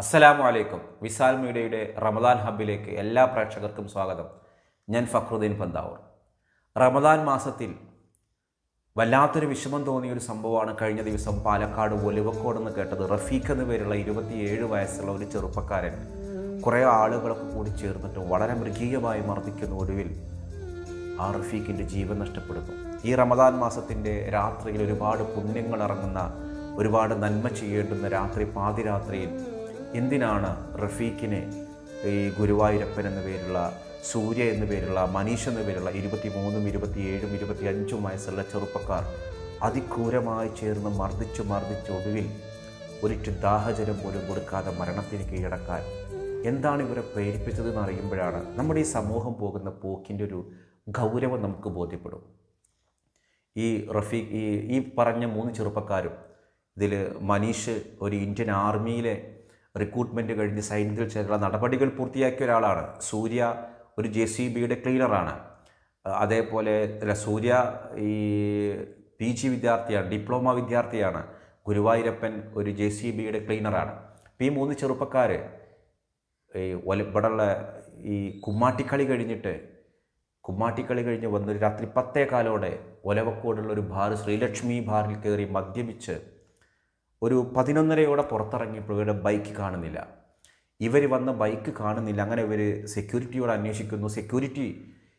അസ്സലാമു അലൈക്കും വിസാൽ മീഡിയയുടെ റമദാൻ ഹബിലേക്ക് എല്ലാ പ്രേക്ഷകർക്കും സ്വാഗതം ഞാൻ ഫക്രുദ്ദീൻ പന്താവൂർ റമദാൻ മാസത്തിൽ വല്ലാത്തൊരു വിഷമം തോന്നിയ ഒരു സംഭവമാണ് കഴിഞ്ഞ ദിവസം പാലക്കാട് ഒലിവക്കോടെന്ന് കേട്ടത് റഫീഖ് എന്ന പേരുള്ള ഇരുപത്തിയേഴ് വയസ്സുള്ള ഒരു ചെറുപ്പക്കാരൻ കുറേ ആളുകളൊക്കെ കൂടി ചേർന്നിട്ട് വളരെ മൃഗീയമായി മർദ്ദിക്കുന്ന ഒടുവിൽ ആ റഫീഖിൻ്റെ ജീവൻ നഷ്ടപ്പെടുന്നു ഈ റമദാൻ മാസത്തിൻ്റെ രാത്രിയിൽ ഒരുപാട് പുണ്യങ്ങൾ ഇറങ്ങുന്ന ഒരുപാട് നന്മ ചെയ്യേണ്ടുന്ന രാത്രി പാതിരാത്രിയിൽ എന്തിനാണ് റഫീഖിനെ ഈ ഗുരുവായൂരപ്പൻ എന്ന പേരുള്ള സൂര്യ എന്ന പേരുള്ള മനീഷ് എന്ന പേരുള്ള ഇരുപത്തി മൂന്നും ഏഴും ഇരുപത്തി അഞ്ചും വയസ്സുള്ള ചെറുപ്പക്കാർ അതിക്രൂരമായി ചേർന്ന് മർദ്ദിച്ചു മർദ്ദിച്ചു ഒടുവിൽ ഒരിറ്റു ദാഹജലം പോലും കൊടുക്കാതെ മരണത്തിന് കീഴടക്കാൻ എന്താണ് ഇവരെ പ്രേരിപ്പിച്ചതെന്ന് അറിയുമ്പോഴാണ് നമ്മുടെ ഈ സമൂഹം പോകുന്ന പോക്കിൻ്റെ ഒരു ഗൗരവം നമുക്ക് ബോധ്യപ്പെടും ഈ റഫീഖ് ഈ ഈ പറഞ്ഞ മൂന്ന് ചെറുപ്പക്കാരും ഇതിൽ മനീഷ് ഒരു ഇന്ത്യൻ ആർമിയിലെ റിക്രൂട്ട്മെൻറ്റ് കഴിഞ്ഞ് സൈന്യത്തിൽ ചേർന്നുള്ള നടപടികൾ പൂർത്തിയാക്കിയ ഒരാളാണ് സൂര്യ ഒരു ജെ സി ബിയുടെ ക്ലീനറാണ് അതേപോലെ അല്ല സൂര്യ ഈ പി ജി വിദ്യാർത്ഥിയാണ് ഡിപ്ലോമ വിദ്യാർത്ഥിയാണ് ഗുരുവായൂരപ്പൻ ഒരു ജെ സി ബിയുടെ ക്ലീനറാണ് അപ്പോൾ ഈ മൂന്ന് ചെറുപ്പക്കാർ ഈ ഒല ഇവിടെയുള്ള ഈ കുമ്മാട്ടിക്കളി കഴിഞ്ഞിട്ട് കുമ്മാട്ടിക്കളി കഴിഞ്ഞ് വന്നൊരു രാത്രി പത്തേ കാലോടെ ഒലവക്കോടുള്ള ഒരു ബാർ ശ്രീലക്ഷ്മി ബാറിൽ കയറി മദ്യപിച്ച് ഒരു പതിനൊന്നരയോടെ പുറത്തിറങ്ങിയപ്പോഴും ബൈക്ക് കാണുന്നില്ല ഇവർ വന്ന ബൈക്ക് കാണുന്നില്ല അങ്ങനെ ഇവർ സെക്യൂരിറ്റിയോട് അന്വേഷിക്കുന്നു security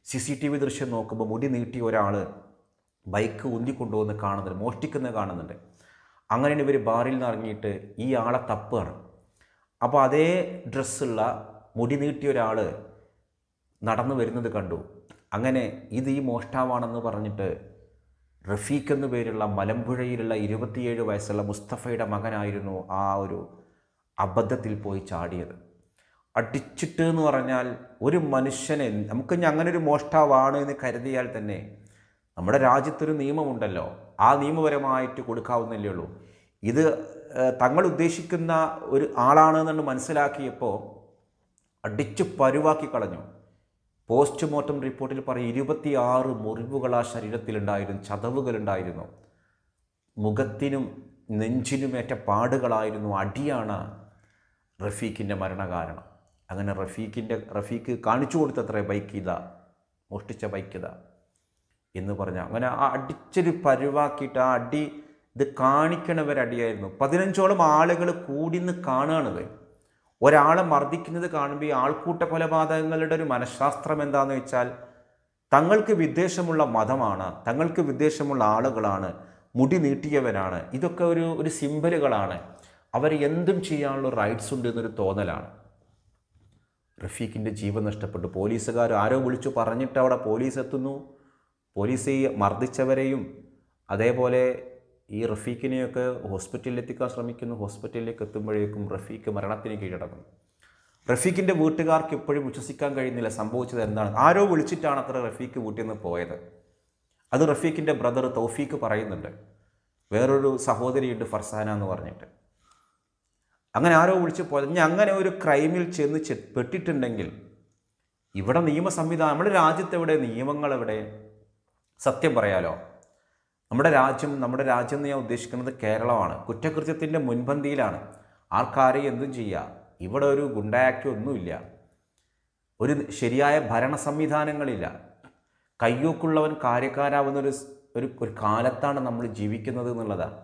C C T V ദൃശ്യം നോക്കുമ്പോൾ മുടി നീട്ടിയ ഒരാൾ ബൈക്ക് ഉന്തിക്കൊണ്ടുവന്ന് കാണുന്നുണ്ട് മോഷ്ടിക്കുന്ന കാണുന്നുണ്ട് അങ്ങനെ ഇവർ ബാറിൽ നിന്ന് ഇറങ്ങിയിട്ട് ഈ ആളെ തപ്പുകയാണ് അപ്പോൾ അതേ ഡ്രസ്സുള്ള മുടി നീട്ടിയ ഒരാൾ നടന്നു വരുന്നത് കണ്ടു അങ്ങനെ ഇത് ഈ മോഷ്ടാവാണെന്ന് പറഞ്ഞിട്ട് റഫീഖ് എന്നു പേരുള്ള മലമ്പുഴയിലുള്ള ഇരുപത്തിയേഴ് വയസ്സുള്ള മുസ്തഫയുടെ മകനായിരുന്നു ആ ഒരു അബദ്ധത്തിൽ പോയി ചാടിയത് അടിച്ചിട്ട് എന്ന് പറഞ്ഞാൽ ഒരു മനുഷ്യനെ നമുക്ക് അങ്ങനെ മോഷ്ടാവാണ് എന്ന് കരുതിയാൽ തന്നെ നമ്മുടെ രാജ്യത്തൊരു നിയമമുണ്ടല്ലോ ആ നിയമപരമായിട്ട് കൊടുക്കാവുന്നല്ലേ ഉള്ളൂ ഇത് തങ്ങൾ ഉദ്ദേശിക്കുന്ന ഒരു ആളാണെന്നുണ്ട് മനസ്സിലാക്കിയപ്പോൾ അടിച്ചു പരുവാക്കി കളഞ്ഞു പോസ്റ്റ്മോർട്ടം റിപ്പോർട്ടിൽ പറയും ഇരുപത്തിയാറ് മുറിവുകൾ ആ ശരീരത്തിലുണ്ടായിരുന്നു ചതവുകളുണ്ടായിരുന്നു മുഖത്തിനും നെഞ്ചിനുമേറ്റ പാടുകളായിരുന്നു അടിയാണ് റഫീഖിൻ്റെ മരണകാരണം അങ്ങനെ റഫീഖിൻ്റെ റഫീഖ് കാണിച്ചു കൊടുത്തത്രേ ഇതാ മോഷ്ടിച്ച ഇതാ എന്ന് പറഞ്ഞു അങ്ങനെ ആ അടിച്ചൊരു പരുവാക്കിയിട്ട് ആ അടി ഇത് കാണിക്കണവരടിയായിരുന്നു പതിനഞ്ചോളം ആളുകൾ കൂടിന്ന് കാണുകയാണിത് ഒരാളെ മർദ്ദിക്കുന്നത് കാണുമ്പോൾ ഈ ആൾക്കൂട്ട കൊലപാതകങ്ങളുടെ ഒരു മനഃശാസ്ത്രം എന്താണെന്ന് വെച്ചാൽ തങ്ങൾക്ക് വിദ്വേഷമുള്ള മതമാണ് തങ്ങൾക്ക് വിദ്വേഷമുള്ള ആളുകളാണ് മുടി നീട്ടിയവരാണ് ഇതൊക്കെ ഒരു ഒരു സിമ്പലുകളാണ് അവർ എന്തും ചെയ്യാനുള്ള റൈറ്റ്സ് ഉണ്ട് എന്നൊരു തോന്നലാണ് റഫീഖിൻ്റെ ജീവൻ നഷ്ടപ്പെട്ടു പോലീസുകാർ ആരോ വിളിച്ചു പറഞ്ഞിട്ട് അവിടെ പോലീസ് എത്തുന്നു പോലീസ് ഈ മർദ്ദിച്ചവരെയും അതേപോലെ ഈ റഫീഖിനെയൊക്കെ ഹോസ്പിറ്റലിലെത്തിക്കാൻ ശ്രമിക്കുന്നു ഹോസ്പിറ്റലിലേക്ക് എത്തുമ്പോഴേക്കും റഫീഖ് മരണത്തിന് കീഴടങ്ങും റഫീഖിൻ്റെ വീട്ടുകാർക്ക് എപ്പോഴും വിശ്വസിക്കാൻ കഴിയുന്നില്ല സംഭവിച്ചത് എന്താണ് ആരോ വിളിച്ചിട്ടാണ് അത്ര റഫീഖ് വീട്ടിൽ നിന്ന് പോയത് അത് റഫീഖിൻ്റെ ബ്രദർ തൗഫീഖ് പറയുന്നുണ്ട് വേറൊരു സഹോദരിയുണ്ട് ഫർസാന എന്ന് പറഞ്ഞിട്ട് അങ്ങനെ ആരോ വിളിച്ച് പോയത് ഇനി അങ്ങനെ ഒരു ക്രൈമിൽ ചെന്ന് പെട്ടിട്ടുണ്ടെങ്കിൽ ഇവിടെ നിയമ സംവിധാനം നമ്മുടെ രാജ്യത്തെവിടെ നിയമങ്ങളെവിടെ സത്യം പറയാലോ നമ്മുടെ രാജ്യം നമ്മുടെ രാജ്യം എന്ന് ഞാൻ ഉദ്ദേശിക്കുന്നത് കേരളമാണ് കുറ്റകൃത്യത്തിൻ്റെ മുൻപന്തിയിലാണ് ആർക്കാരെയും എന്തും ചെയ്യുക ഇവിടെ ഒരു ഗുണ്ടായാക്ടി ഒന്നുമില്ല ഒരു ശരിയായ ഭരണ സംവിധാനങ്ങളില്ല കയ്യൂക്കുള്ളവൻ കാര്യക്കാരാവുന്നൊരു ഒരു ഒരു കാലത്താണ് നമ്മൾ ജീവിക്കുന്നത് എന്നുള്ളതാണ്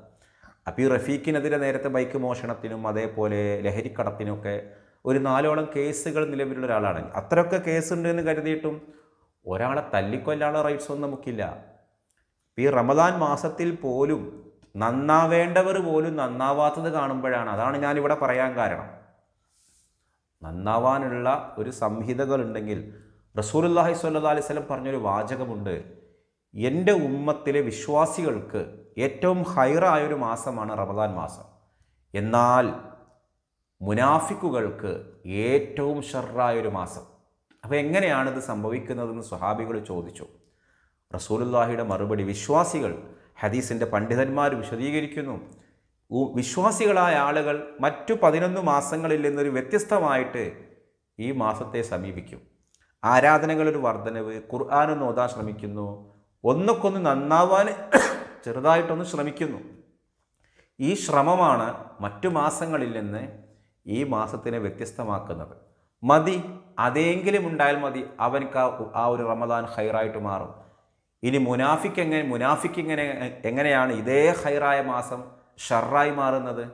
അപ്പോൾ ഈ റഫീഖിനെതിരെ നേരത്തെ ബൈക്ക് മോഷണത്തിനും അതേപോലെ ലഹരിക്കടത്തിനുമൊക്കെ ഒരു നാലോളം കേസുകൾ നിലവിലുള്ള ഒരാളാണ് അത്രയൊക്കെ കേസുണ്ട് എന്ന് കരുതിയിട്ടും ഒരാളെ തല്ലിക്കൊല്ലാനുള്ള റൈറ്റ്സ് ഒന്നും നമുക്കില്ല ഈ റമദാൻ മാസത്തിൽ പോലും നന്നാവേണ്ടവർ പോലും നന്നാവാത്തത് കാണുമ്പോഴാണ് അതാണ് ഞാനിവിടെ പറയാൻ കാരണം നന്നാവാനുള്ള ഒരു സംഹിതകളുണ്ടെങ്കിൽ റസൂലുല്ലാഹി സ്വല്ലാ അലൈഹി സ്വലം പറഞ്ഞൊരു വാചകമുണ്ട് എൻ്റെ ഉമ്മത്തിലെ വിശ്വാസികൾക്ക് ഏറ്റവും ഹൈറായൊരു മാസമാണ് റമദാൻ മാസം എന്നാൽ മുനാഫിക്കുകൾക്ക് ഏറ്റവും ഷെറായൊരു മാസം അപ്പോൾ എങ്ങനെയാണിത് സംഭവിക്കുന്നതെന്ന് സ്വഹാബികൾ ചോദിച്ചു റസൂലുല്ലാഹിയുടെ മറുപടി വിശ്വാസികൾ ഹദീസിൻ്റെ പണ്ഡിതന്മാർ വിശദീകരിക്കുന്നു വിശ്വാസികളായ ആളുകൾ മറ്റു പതിനൊന്ന് മാസങ്ങളിൽ നിന്നൊരു വ്യത്യസ്തമായിട്ട് ഈ മാസത്തെ സമീപിക്കും ആരാധനകളൊരു വർധനവ് ഖുർആാനൊന്ന് ഓതാൻ ശ്രമിക്കുന്നു ഒന്നൊക്കൊന്ന് നന്നാവാൻ ചെറുതായിട്ടൊന്ന് ശ്രമിക്കുന്നു ഈ ശ്രമമാണ് മറ്റു മാസങ്ങളിൽ നിന്ന് ഈ മാസത്തിനെ വ്യത്യസ്തമാക്കുന്നത് മതി അതെങ്കിലും ഉണ്ടായാൽ മതി അവനക്ക് ആ ഒരു റമദാൻ ഹൈറായിട്ട് മാറും ഇനി മുനാഫിക്ക് എങ്ങനെ മുനാഫിക്ക് ഇങ്ങനെ എങ്ങനെയാണ് ഇതേ ഹൈറായ മാസം ഷറായി മാറുന്നത്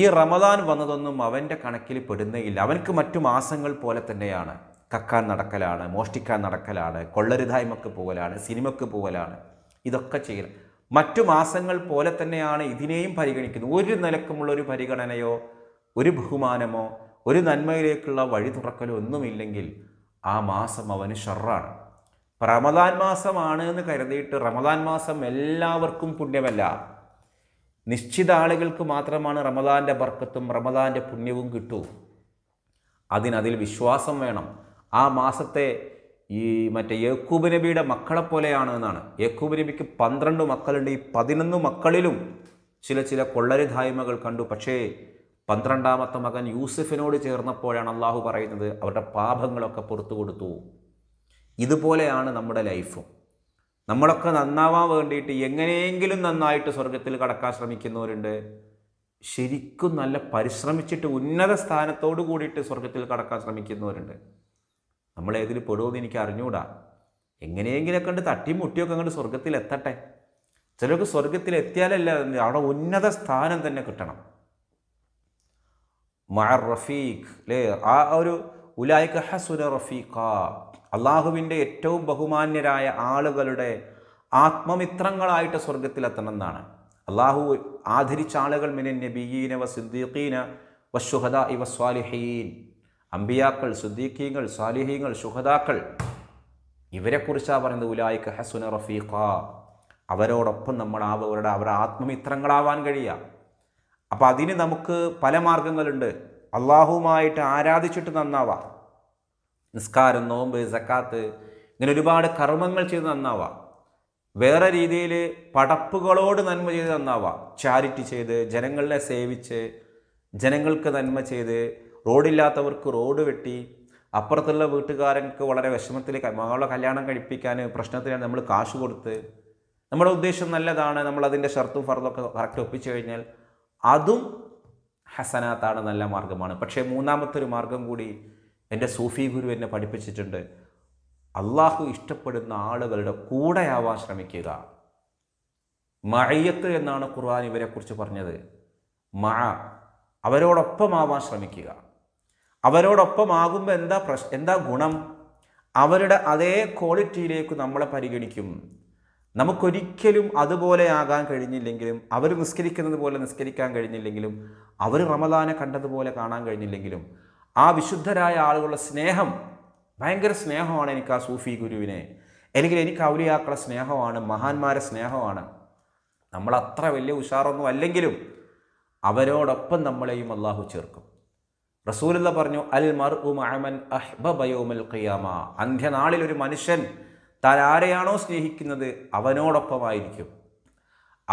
ഈ റമദാൻ വന്നതൊന്നും അവൻ്റെ കണക്കിൽ പെടുന്നേയില്ല അവനക്ക് മറ്റു മാസങ്ങൾ പോലെ തന്നെയാണ് കക്കാൻ നടക്കലാണ് മോഷ്ടിക്കാൻ നടക്കലാണ് കൊള്ളരുതായ്മക്ക് പോകലാണ് സിനിമക്ക് പോകലാണ് ഇതൊക്കെ ചെയ്യൽ മറ്റു മാസങ്ങൾ പോലെ തന്നെയാണ് ഇതിനെയും പരിഗണിക്കുന്നത് ഒരു നിലക്കുമുള്ള ഒരു പരിഗണനയോ ഒരു ബഹുമാനമോ ഒരു നന്മയിലേക്കുള്ള വഴി തുറക്കലോ ഒന്നുമില്ലെങ്കിൽ ആ മാസം അവന് ഷറാണ് റമദാൻ മാസമാണ് എന്ന് കരുതിയിട്ട് റമദാൻ മാസം എല്ലാവർക്കും പുണ്യമല്ല നിശ്ചിത ആളുകൾക്ക് മാത്രമാണ് റമദാൻ്റെ ബർക്കത്തും റമദാൻ്റെ പുണ്യവും കിട്ടൂ അതിനതിൽ വിശ്വാസം വേണം ആ മാസത്തെ ഈ മറ്റേ യേക്കൂബ് നബിയുടെ മക്കളെ പോലെയാണ് എന്നാണ് യേക്കൂബ് നബിക്ക് പന്ത്രണ്ട് മക്കളുണ്ട് ഈ പതിനൊന്ന് മക്കളിലും ചില ചില കൊള്ളരുതായ്മകൾ കണ്ടു പക്ഷേ പന്ത്രണ്ടാമത്തെ മകൻ യൂസഫിനോട് ചേർന്നപ്പോഴാണ് അള്ളാഹു പറയുന്നത് അവരുടെ പാപങ്ങളൊക്കെ പുറത്തു കൊടുത്തു ഇതുപോലെയാണ് നമ്മുടെ ലൈഫും നമ്മളൊക്കെ നന്നാവാൻ വേണ്ടിയിട്ട് എങ്ങനെയെങ്കിലും നന്നായിട്ട് സ്വർഗത്തിൽ കടക്കാൻ ശ്രമിക്കുന്നവരുണ്ട് ശരിക്കും നല്ല പരിശ്രമിച്ചിട്ട് ഉന്നത സ്ഥാനത്തോടു കൂടിയിട്ട് സ്വർഗത്തിൽ കടക്കാൻ ശ്രമിക്കുന്നവരുണ്ട് നമ്മൾ ഏതിൽ പെടുമെന്ന് എനിക്ക് അറിഞ്ഞുകൂടാ എങ്ങനെയെങ്കിലും കണ്ട് തട്ടിയും മുട്ടിയൊക്കെ അങ്ങോട്ട് സ്വർഗത്തിൽ എത്തട്ടെ ചിലർക്ക് സ്വർഗത്തിൽ എത്തിയാലല്ല അവിടെ ഉന്നത സ്ഥാനം തന്നെ കിട്ടണം മാർ റഫീഖ് അല്ലേ ആ ഒരു ഉലായ്ക്ക ഹസുന റഫീഖ അള്ളാഹുവിൻ്റെ ഏറ്റവും ബഹുമാന്യരായ ആളുകളുടെ ആത്മമിത്രങ്ങളായിട്ട് സ്വർഗത്തിലെത്തണമെന്നാണ് അള്ളാഹു ആദരിച്ച ആളുകൾ മിനൻ നബിയീന വ സിദ്ദീഖീന വ ഷുഹദ ഇവ സ്വാലിഹീൻ അമ്പിയാക്കൾ സുദ്ദീഖീങ്ങൾ സ്വാലിഹീങ്ങൾ ഷുഹദാക്കൾ ഇവരെക്കുറിച്ചാണ് പറയുന്നത് ഉലായിക്ക് ഹസുന റഫീഖ അവരോടൊപ്പം നമ്മൾ അവരുടെ അവരുടെ ആത്മമിത്രങ്ങളാവാൻ കഴിയുക അപ്പോൾ അതിന് നമുക്ക് പല മാർഗങ്ങളുണ്ട് അള്ളാഹുവുമായിട്ട് ആരാധിച്ചിട്ട് നന്നാവാം നിസ്കാരം നോമ്പ് സക്കാത്ത് ഇങ്ങനെ ഒരുപാട് കർമ്മങ്ങൾ ചെയ്ത് നന്നാവാം വേറെ രീതിയിൽ പടപ്പുകളോട് നന്മ ചെയ്ത് നന്നാവാം ചാരിറ്റി ചെയ്ത് ജനങ്ങളെ സേവിച്ച് ജനങ്ങൾക്ക് നന്മ ചെയ്ത് റോഡില്ലാത്തവർക്ക് റോഡ് വെട്ടി അപ്പുറത്തുള്ള വീട്ടുകാരൻക്ക് വളരെ വിഷമത്തിൽ മകളെ കല്യാണം കഴിപ്പിക്കാൻ പ്രശ്നത്തിന് നമ്മൾ കാശ് കൊടുത്ത് നമ്മുടെ ഉദ്ദേശം നല്ലതാണ് നമ്മൾ അതിൻ്റെ ഷർത്തും ഫർദൊക്കെ കറക്റ്റ് ഒപ്പിച്ചു കഴിഞ്ഞാൽ അതും ഹസനാത്താണ് നല്ല മാർഗമാണ് പക്ഷേ മൂന്നാമത്തെ ഒരു മാർഗം കൂടി എൻ്റെ സൂഫി ഗുരു എന്നെ പഠിപ്പിച്ചിട്ടുണ്ട് അള്ളാഹു ഇഷ്ടപ്പെടുന്ന ആളുകളുടെ കൂടെയാവാൻ ശ്രമിക്കുക മഴയത്ത് എന്നാണ് ഖുർആൻ ഇവരെക്കുറിച്ച് പറഞ്ഞത് മഴ അവരോടൊപ്പമാവാൻ ശ്രമിക്കുക അവരോടൊപ്പം ആകുമ്പോൾ എന്താ പ്രശ് എന്താ ഗുണം അവരുടെ അതേ ക്വാളിറ്റിയിലേക്ക് നമ്മളെ പരിഗണിക്കും നമുക്കൊരിക്കലും അതുപോലെ ആകാൻ കഴിഞ്ഞില്ലെങ്കിലും അവർ നിസ്കരിക്കുന്നത് പോലെ നിസ്കരിക്കാൻ കഴിഞ്ഞില്ലെങ്കിലും അവർ റമദാനെ കണ്ടതുപോലെ കാണാൻ കഴിഞ്ഞില്ലെങ്കിലും ആ വിശുദ്ധരായ ആളുകളുടെ സ്നേഹം ഭയങ്കര സ്നേഹമാണ് എനിക്ക് ആ സൂഫി ഗുരുവിനെ അല്ലെങ്കിൽ എനിക്ക് ഔലിയാക്കളെ സ്നേഹമാണ് മഹാന്മാരെ സ്നേഹമാണ് നമ്മൾ അത്ര വലിയ ഉഷാറൊന്നും അല്ലെങ്കിലും അവരോടൊപ്പം നമ്മളെയും അള്ളാഹു ചേർക്കും റസൂലുള്ള പറഞ്ഞു അൽ മർ ഉമൻ അഹ്ബയോമൽ ഖിയാമ അന്ത്യനാളിൽ ഒരു മനുഷ്യൻ താൻ ആരെയാണോ സ്നേഹിക്കുന്നത് അവനോടൊപ്പമായിരിക്കും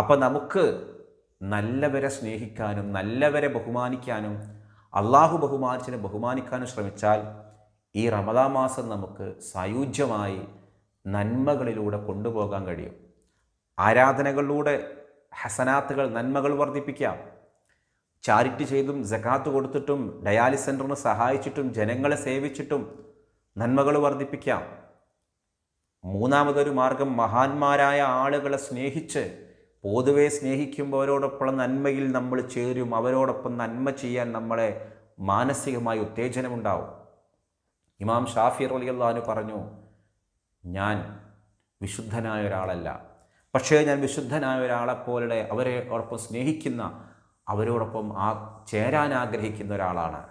അപ്പം നമുക്ക് നല്ലവരെ സ്നേഹിക്കാനും നല്ലവരെ ബഹുമാനിക്കാനും അള്ളാഹു ബഹുമാനിച്ചതിനെ ബഹുമാനിക്കാനും ശ്രമിച്ചാൽ ഈ റമദാ മാസം നമുക്ക് സായുജ്യമായി നന്മകളിലൂടെ കൊണ്ടുപോകാൻ കഴിയും ആരാധനകളിലൂടെ ഹസനാത്തുകൾ നന്മകൾ വർദ്ധിപ്പിക്കാം ചാരിറ്റി ചെയ്തും ജക്കാത്ത് കൊടുത്തിട്ടും ഡയാലിസ് സെൻറ്ററിന് സഹായിച്ചിട്ടും ജനങ്ങളെ സേവിച്ചിട്ടും നന്മകൾ വർദ്ധിപ്പിക്കാം മൂന്നാമതൊരു മാർഗം മഹാന്മാരായ ആളുകളെ സ്നേഹിച്ച് പൊതുവെ സ്നേഹിക്കുമ്പോൾ അവരോടൊപ്പം നന്മയിൽ നമ്മൾ ചേരും അവരോടൊപ്പം നന്മ ചെയ്യാൻ നമ്മളെ മാനസികമായി ഉത്തേജനമുണ്ടാവും ഇമാം ഷാഫി റലിയല്ലാനു പറഞ്ഞു ഞാൻ വിശുദ്ധനായ ഒരാളല്ല പക്ഷേ ഞാൻ വിശുദ്ധനായ ഒരാളെപ്പോലെ അവരെ ഒപ്പം സ്നേഹിക്കുന്ന അവരോടൊപ്പം ആ ചേരാൻ ആഗ്രഹിക്കുന്ന ഒരാളാണ്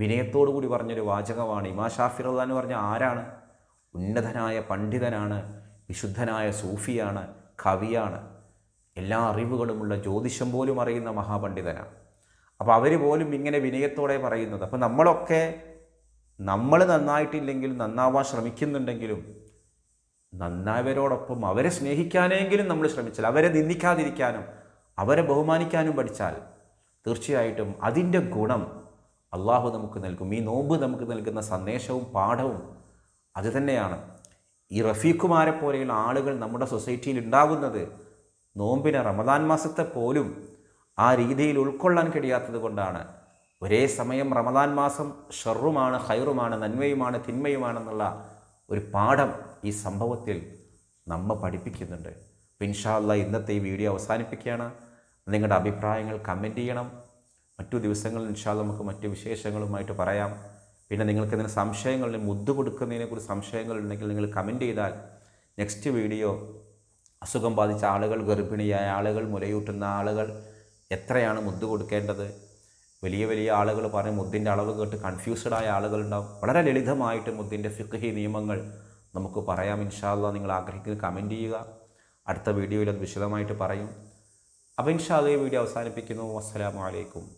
വിനയത്തോടു കൂടി പറഞ്ഞൊരു വാചകമാണ് ഇമാ ഷാഫിർ റഹ്ലാൻ പറഞ്ഞ ആരാണ് ഉന്നതനായ പണ്ഡിതനാണ് വിശുദ്ധനായ സൂഫിയാണ് കവിയാണ് എല്ലാ അറിവുകളുമുള്ള ജ്യോതിഷം പോലും അറിയുന്ന മഹാപണ്ഡിതനാണ് അപ്പോൾ അവർ പോലും ഇങ്ങനെ വിനയത്തോടെ പറയുന്നത് അപ്പോൾ നമ്മളൊക്കെ നമ്മൾ നന്നായിട്ടില്ലെങ്കിലും നന്നാവാൻ ശ്രമിക്കുന്നുണ്ടെങ്കിലും നന്നായവരോടൊപ്പം അവരെ സ്നേഹിക്കാനെങ്കിലും നമ്മൾ ശ്രമിച്ചാൽ അവരെ നിന്ദിക്കാതിരിക്കാനും അവരെ ബഹുമാനിക്കാനും പഠിച്ചാൽ തീർച്ചയായിട്ടും അതിൻ്റെ ഗുണം അള്ളാഹു നമുക്ക് നൽകും ഈ നോമ്പ് നമുക്ക് നൽകുന്ന സന്ദേശവും പാഠവും അതുതന്നെയാണ് ഈ റഫീഖുമാരെ പോലെയുള്ള ആളുകൾ നമ്മുടെ സൊസൈറ്റിയിൽ ഉണ്ടാകുന്നത് നോമ്പിന് റമദാൻ മാസത്തെ പോലും ആ രീതിയിൽ ഉൾക്കൊള്ളാൻ കഴിയാത്തത് കൊണ്ടാണ് ഒരേ സമയം റമദാൻ മാസം ഷെറുമാണ് ഹൈറുമാണ് നന്മയുമാണ് തിന്മയുമാണെന്നുള്ള ഒരു പാഠം ഈ സംഭവത്തിൽ നമ്മെ പഠിപ്പിക്കുന്നുണ്ട് പിൻഷാല്ല ഇന്നത്തെ ഈ വീഡിയോ അവസാനിപ്പിക്കുകയാണ് നിങ്ങളുടെ അഭിപ്രായങ്ങൾ കമൻറ്റ് ചെയ്യണം മറ്റു ദിവസങ്ങളിൽ ഇൻഷാല്ല നമുക്ക് മറ്റു വിശേഷങ്ങളുമായിട്ട് പറയാം പിന്നെ നിങ്ങൾക്ക് ഇതിന് സംശയങ്ങളിൽ മുദ്ദ് കൊടുക്കുന്നതിനെക്കുറിച്ച് സംശയങ്ങളുണ്ടെങ്കിൽ നിങ്ങൾ കമൻറ്റ് ചെയ്താൽ നെക്സ്റ്റ് വീഡിയോ അസുഖം ബാധിച്ച ആളുകൾ ഗർഭിണിയായ ആളുകൾ മുലയൂട്ടുന്ന ആളുകൾ എത്രയാണ് മുദ്ദ് കൊടുക്കേണ്ടത് വലിയ വലിയ ആളുകൾ പറഞ്ഞ് മുദ്ദിൻ്റെ അളവ് കേട്ട് കൺഫ്യൂസ്ഡായ ആളുകളുണ്ടാവും വളരെ ലളിതമായിട്ട് മുദ്ദിൻ്റെ ഫിഖ്ഹി നിയമങ്ങൾ നമുക്ക് പറയാം ഇൻഷാല്ല നിങ്ങൾ ആഗ്രഹിക്കുന്നത് കമൻറ്റ് ചെയ്യുക അടുത്ത വീഡിയോയിൽ അത് വിശദമായിട്ട് പറയും അപ്പോൾ ഇൻഷാല്ല ഈ വീഡിയോ അവസാനിപ്പിക്കുന്നു അസ്സലാമലൈക്കും